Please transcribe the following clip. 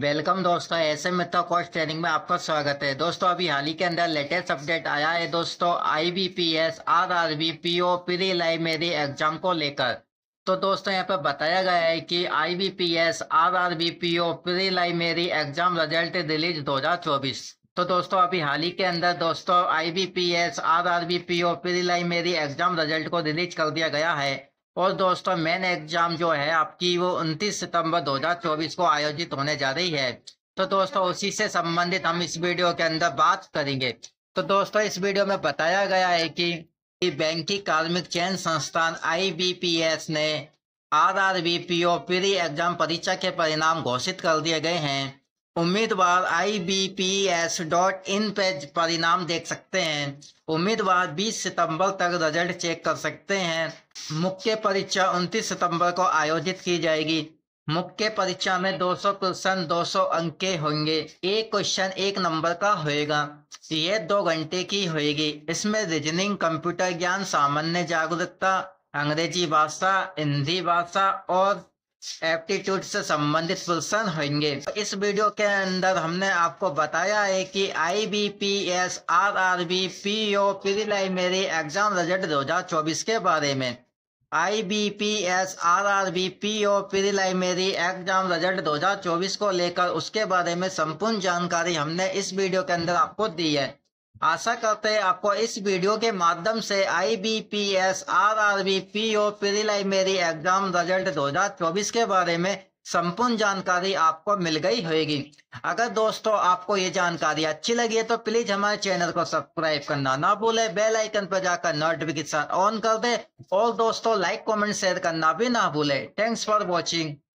welcome दोस्तों ऐसे मित्र course training में आपका स्वागत है दोस्तों अभी हाल ही के अंदर लेटेस्ट अपडेट आया है दोस्तों I B P S R R B P O preliminary exam को लेकर तो दोस्तों यहाँ पर बताया गया है कि I B P S R R B P O preliminary exam result release दो हजार चौबीस तो दोस्तों अभी हाल ही के अंदर दोस्तों I B P S R R B P O preliminary exam result को रिलीज कर दिया गया है और दोस्तों मेन एग्जाम जो है आपकी वो 29 सितंबर 2024 को आयोजित होने जा रही है तो दोस्तों उसी से संबंधित हम इस वीडियो के अंदर बात करेंगे तो दोस्तों इस वीडियो में बताया गया है कि बैंकिंग कार्मिक चयन संस्थान आईबीपीएस ने आरआरबीपीओ प्री एग्जाम परीक्षा के परिणाम घोषित कर दिए गए हैं उम्मीदवार I B P S dot in पे परिणाम देख सकते हैं उम्मीदवार 20 सितंबर तक रिजल्ट चेक कर सकते हैं मुख्य परीक्षा 29 सितंबर को आयोजित की जाएगी मुख्य परीक्षा में 200 क्वेश्चन 200 अंक के होंगे एक क्वेश्चन एक नंबर का होएगा ये दो घंटे की होएगी इसमें रीजनिंग कंप्यूटर ज्ञान सामान्य जागरूकता अंग्रेजी भाषा हिंदी भाषा और एप्टीट्यूड से संबंधित क्वेश्चन होंगे इस वीडियो के अंदर हमने आपको बताया है कि I B P S R R B P O preliminary exam result चौबीस के बारे में I B P S R R B P O preliminary exam result 2024 को लेकर उसके बारे में संपूर्ण जानकारी हमने इस वीडियो के अंदर आपको दी है आशा करते हैं आपको इस वीडियो के माध्यम से I B P S R R B P O preliminary exam result 2024 के बारे में संपूर्ण जानकारी आपको मिल गई होगी अगर दोस्तों आपको ये जानकारी अच्छी लगी है तो प्लीज हमारे चैनल को सब्सक्राइब करना ना भूले बेल आइकन पर जाकर नोटिफिकेशन ऑन कर दे और दोस्तों लाइक कमेंट शेयर करना भी ना भूले थैंक्स फॉर वॉचिंग